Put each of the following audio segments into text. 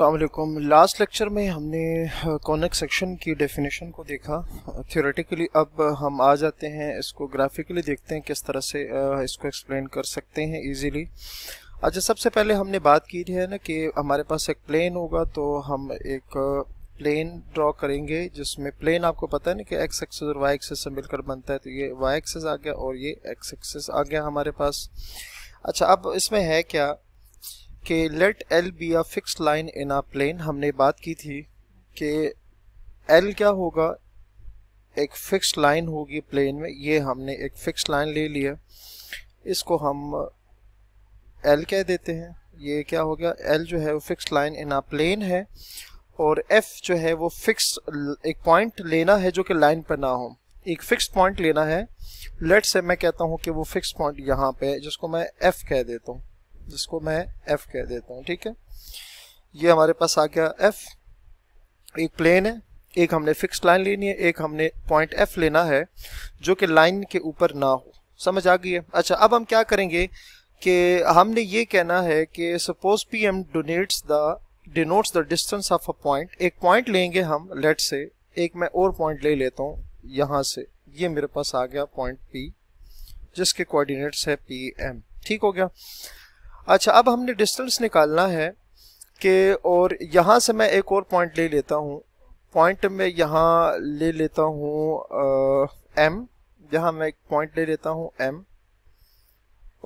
अलैक्म last lecture में हमने conic section की डेफिनेशन को देखा थियोरेटिकली अब हम आ जाते हैं इसको ग्राफिकली देखते हैं किस तरह से इसको एक्सप्लेन कर सकते हैं इजीली अच्छा सबसे पहले हमने बात की है ना कि हमारे पास एक प्लेन होगा तो हम एक प्लेन ड्रॉ करेंगे जिसमें प्लेन आपको पता है ना कि एक्स एक्सेस और वाई एक्सेस से मिलकर बनता है तो ये वाई एक्सेस आ गया और ये एक्स एक्सेस आ गया हमारे पास अच्छा अब इसमें है क्या कि let L be a fix line in a plane हमने बात की थी कि एल क्या होगा एक फिक्स लाइन होगी प्लेन में ये हमने एक फिक्स लाइन ले लिया इसको हम एल कह देते हैं ये क्या हो गया एल जो है वो fix line in a plane है और एफ जो है वो फिक्स एक पॉइंट लेना है जो कि लाइन पर ना हो एक फिक्स पॉइंट लेना है लेट से मैं कहता हूँ कि वो फिक्स पॉइंट यहाँ पे है जिसको मैं एफ कह देता हूँ जिसको मैं एफ कह देता हूँ ठीक है ये हमारे पास आ गया एफ एक प्लेन है एक हमने फिक्स लाइन लेनी है एक हमने पॉइंट एफ लेना है जो कि लाइन के ऊपर ना हो समझ आ गई है अच्छा अब हम क्या करेंगे कि हमने ये कहना है कि suppose P M donates the denotes the distance of a point एक पॉइंट लेंगे हम लेट से एक मैं और पॉइंट ले लेता हूँ यहाँ से ये मेरे पास आ गया पॉइंट पी जिसके कोऑर्डिनेट्स है पी एम ठीक हो गया अच्छा अब हमने डिस्टेंस निकालना है कि और यहाँ से मैं एक और पॉइंट ले लेता हूँ पॉइंट में यहाँ ले लेता हूँ एम यहाँ मैं एक पॉइंट ले लेता हूँ एम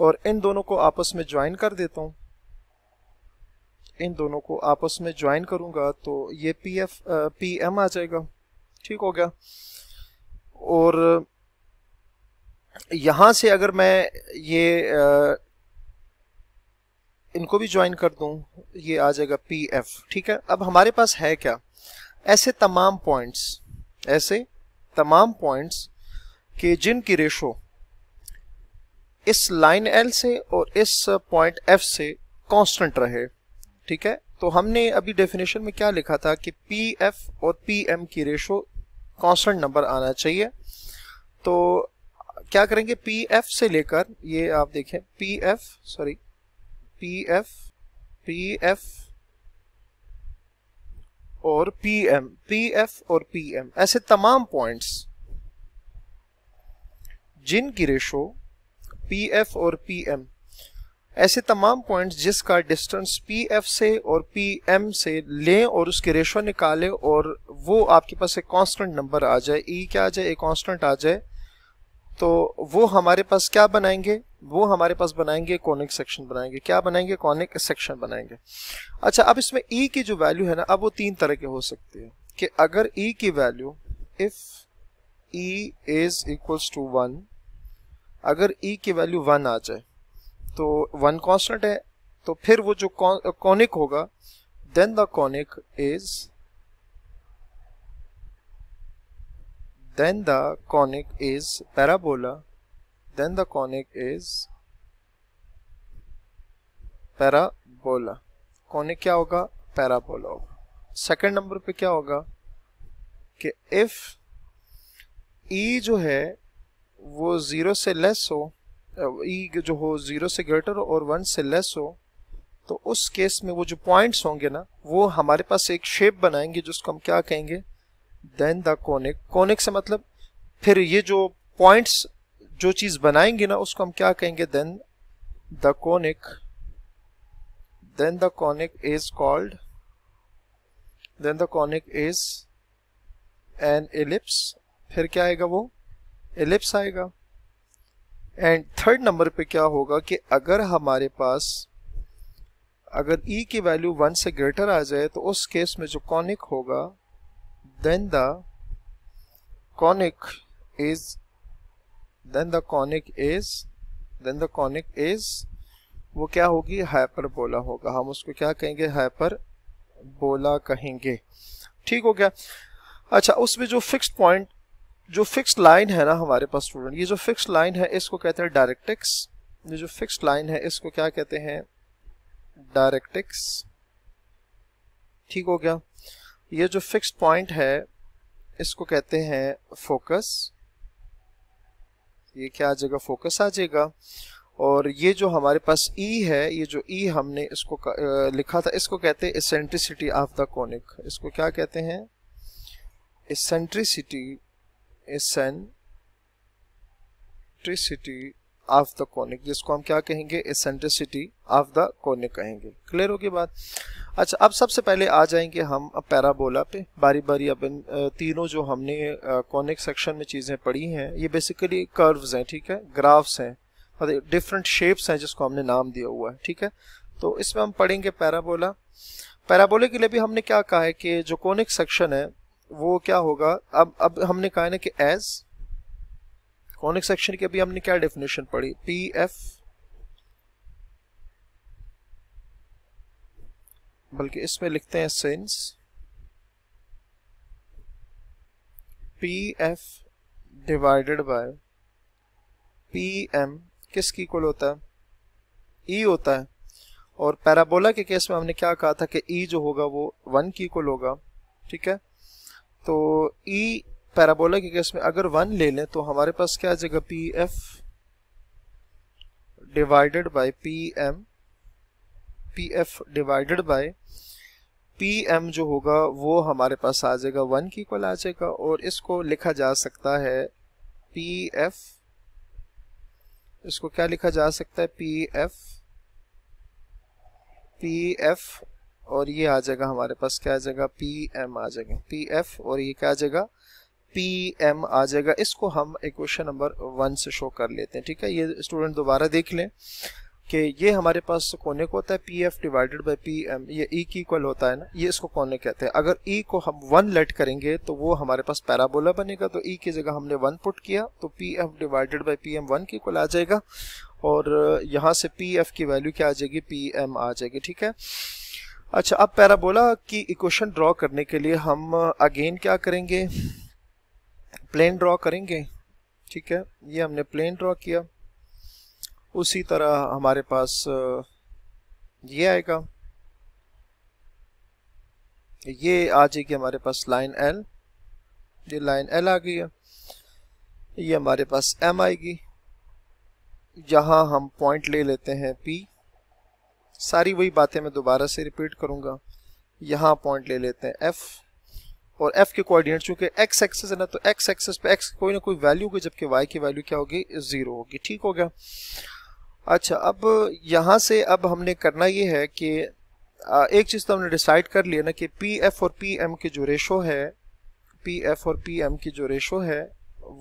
और इन दोनों को आपस में ज्वाइन कर देता हूँ इन दोनों को आपस में ज्वाइन करूँगा तो ये पी एफ पी एम आ जाएगा ठीक हो गया और यहाँ से अगर मैं ये इनको भी ज्वाइन कर दूं ये आ जाएगा पी एफ ठीक है अब हमारे पास है क्या ऐसे तमाम पॉइंट्स ऐसे तमाम पॉइंट्स के जिनकी रेशो इस लाइन एल से और इस पॉइंट एफ से कांस्टेंट रहे ठीक है तो हमने अभी डेफिनेशन में क्या लिखा था कि पी एफ और पी एम की रेशो कांस्टेंट नंबर आना चाहिए तो क्या करेंगे पी एफ से लेकर ये आप देखें P F sorry P F P F और पी एम पी एफ और पी एम ऐसे तमाम पॉइंट्स जिनकी रेशो पी एफ और पी एम ऐसे तमाम पॉइंट्स जिसका डिस्टेंस पी एफ से और पी एम से लें और उसके रेशो निकालें और वो आपके पास एक कांस्टेंट नंबर आ जाए ई e क्या आ जाए एक कांस्टेंट आ जाए तो वो हमारे पास क्या बनाएंगे वो हमारे पास बनाएंगे कॉनिक सेक्शन बनाएंगे क्या बनाएंगे कॉनिक सेक्शन बनाएंगे अच्छा अब इसमें ई e की जो वैल्यू है ना अब वो तीन तरह के हो सकती है कि अगर ई e की value if E is equals to one अगर ई e की वैल्यू वन आ जाए तो वन कॉन्स्टेंट है तो फिर वो जो कॉनिक होगा then the conic is then the conic is parabola then the conic is parabola conic kya hoga parabola होगा second number pe kya hoga कि if e jo hai wo zero se less ho e jo ho zero se greater हो और one से less हो तो उस case में वो जो पॉइंट्स होंगे ना वो हमारे पास एक शेप बनाएंगे जिसको हम क्या कहेंगे देन द कोनिक कोनिक से मतलब फिर ये जो पॉइंट्स जो चीज बनाएंगे ना उसको हम क्या कहेंगे then the conic then the conic is called then the conic is an ellipse फिर क्या आएगा वो एलिप्स आएगा एंड थर्ड नंबर पे क्या होगा कि अगर हमारे पास अगर e की वैल्यू वन से ग्रेटर आ जाए तो उस केस में जो कॉनिक होगा then the conic is then the conic is then the conic is वो क्या होगी हाइपरबोला होगा हम उसको क्या कहेंगे हाइपरबोला कहेंगे ठीक हो गया अच्छा उसमें जो फिक्स पॉइंट जो फिक्स लाइन है ना हमारे पास स्टूडेंट ये जो फिक्स लाइन है इसको कहते हैं डायरेक्टिक्स ये जो फिक्स लाइन है इसको क्या कहते हैं डायरेक्टिक्स ठीक हो गया ये जो फिक्स पॉइंट है इसको कहते हैं फोकस ये क्या आ जाएगा फोकस आ जाएगा और ये जो हमारे पास ई e है ये जो ई e हमने इसको लिखा था इसको कहते हैं इसेंट्रिसिटी ऑफ द कॉनिक इसको क्या कहते हैं eccentricity eccentricity of the conic जिसको हम क्या कहेंगे एसेंट्रिसिटी ऑफ द कॉनिक कहेंगे क्लियर होगी बात अच्छा अब सबसे पहले आ जाएंगे हम अब पैराबोला पे बारी बारी अब इन तीनों जो हमने कॉनिक सेक्शन में चीज़ें पढ़ी हैं ये बेसिकली कर्व्स हैं ठीक है ग्राफ्स हैं मतलब डिफरेंट शेप्स हैं जिसको हमने नाम दिया हुआ है ठीक है तो इसमें हम पढ़ेंगे पैराबोला पैराबोले के लिए भी हमने क्या कहा है कि जो कॉनिक सेक्शन है वो क्या होगा अब अब हमने कहा है ना कि एज कॉनिक सेक्शन की अभी हमने क्या डेफिनेशन पढ़ी पी एफ बल्कि इसमें लिखते हैं since P F divided by P M किस की कुल होता है ई e होता है और पैराबोला के केस में हमने क्या कहा था कि ई e जो होगा वो वन की कुल होगा ठीक है तो ई e पैराबोला के केस में अगर वन ले लें तो हमारे पास क्या आ जाएगा P F divided by P M P F divided by P M जो होगा वो हमारे पास आ जाएगा वन की इक्वल आ जाएगा और इसको लिखा जा सकता है पी एफ इसको क्या लिखा जा सकता है पी एफ पी एफ और ये आ जाएगा हमारे पास क्या आ जाएगा पी एम आ जाएगा पी एफ और ये क्या आ जाएगा पी एम आ जाएगा इसको हम इक्वेशन नंबर वन से शो कर लेते हैं ठीक है ये स्टूडेंट दोबारा देख लें कि ये हमारे पास कोने को होता है P F divided by P M ये ई e की इक्वल होता है ना ये इसको कोने कहते हैं अगर ई e को हम वन लेट करेंगे तो वो हमारे पास पैराबोला बनेगा तो ई e की जगह हमने वन पुट किया तो P F divided by P M one की इक्वल आ जाएगा और यहाँ से पी एफ की वैल्यू क्या आ जाएगी पी एम आ जाएगी ठीक है अच्छा अब पैराबोला की इक्वेशन ड्रॉ करने के लिए हम अगेन uh, क्या करेंगे प्लेन ड्रॉ करेंगे ठीक है ये हमने प्लेन ड्रॉ किया उसी तरह हमारे पास ये आएगा ये आ जाएगी हमारे पास लाइन एल ये लाइन एल आ गई है ये हमारे पास एम आएगी यहाँ हम पॉइंट ले लेते हैं पी सारी वही बातें मैं दोबारा से रिपीट करूँगा यहाँ पॉइंट ले लेते हैं एफ़ और एफ के कोऑर्डिनेट चूंकि एक्स एक्सेस है ना तो एक्स एक्सेस पे एक्स कोई ना कोई वैल्यू होगी जबकि वाई की वैल्यू क्या होगी ज़ीरो होगी ठीक हो गया अच्छा अब यहाँ से अब हमने करना ये है कि एक चीज़ तो हमने डिसाइड कर लिया ना कि पी एफ और पी एम की जो रेशो है पी एफ और पी एम की जो रेशो है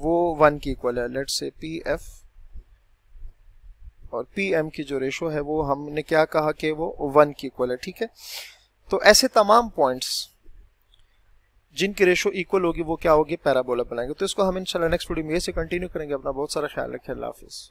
वो वन की इक्वल है लेट से पी एफ और पी एम की जो रेशो है वो हमने क्या कहा कि वो वन की इक्वल है ठीक है तो ऐसे तमाम पॉइंट्स जिनकी रेशो इक्वल होगी वो क्या होगी पैराबोला बनाएंगे तो इसको हम इंशाल्लाह नेक्स्ट वीडियो में ये से कंटिन्यू करेंगे अपना बहुत सारा ख्याल रखें अल्लाह हाफिज़